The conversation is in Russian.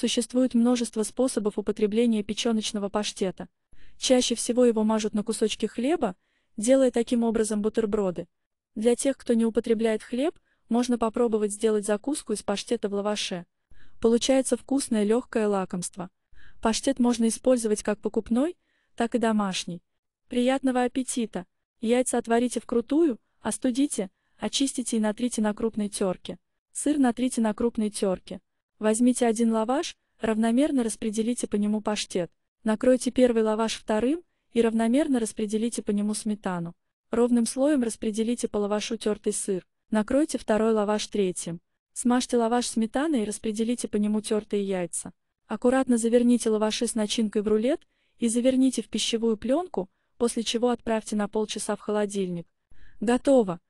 Существует множество способов употребления печеночного паштета. Чаще всего его мажут на кусочки хлеба, делая таким образом бутерброды. Для тех, кто не употребляет хлеб, можно попробовать сделать закуску из паштета в лаваше. Получается вкусное легкое лакомство. Паштет можно использовать как покупной, так и домашний. Приятного аппетита! Яйца отварите вкрутую, остудите, очистите и натрите на крупной терке. Сыр натрите на крупной терке. Возьмите один лаваш, равномерно распределите по нему паштет, накройте первый лаваш вторым и равномерно распределите по нему сметану. Ровным слоем распределите по лавашу тертый сыр, накройте второй лаваш третьим. Смажьте лаваш сметаной и распределите по нему тертые яйца. Аккуратно заверните лаваши с начинкой в рулет и заверните в пищевую пленку, после чего отправьте на полчаса в холодильник. Готово!